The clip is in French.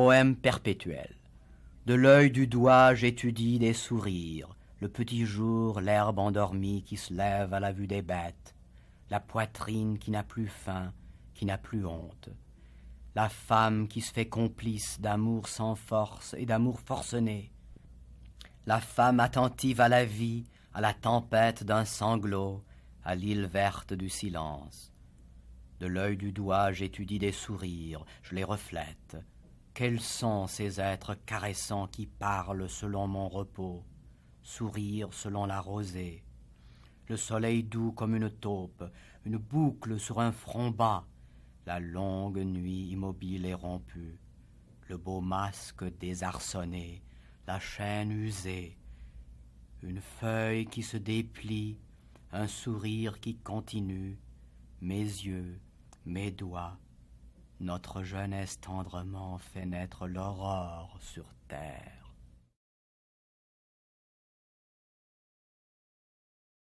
poème perpétuel. De l'œil du doigt j'étudie des sourires, le petit jour, l'herbe endormie qui se lève à la vue des bêtes, la poitrine qui n'a plus faim, qui n'a plus honte, la femme qui se fait complice d'amour sans force et d'amour forcené, la femme attentive à la vie, à la tempête d'un sanglot, à l'île verte du silence. De l'œil du doigt j'étudie des sourires, je les reflète, quels sont ces êtres caressants qui parlent selon mon repos, sourire selon la rosée, le soleil doux comme une taupe, une boucle sur un front bas, la longue nuit immobile et rompue, le beau masque désarçonné, la chaîne usée, une feuille qui se déplie, un sourire qui continue, mes yeux, mes doigts, notre jeunesse tendrement fait naître l'aurore sur terre.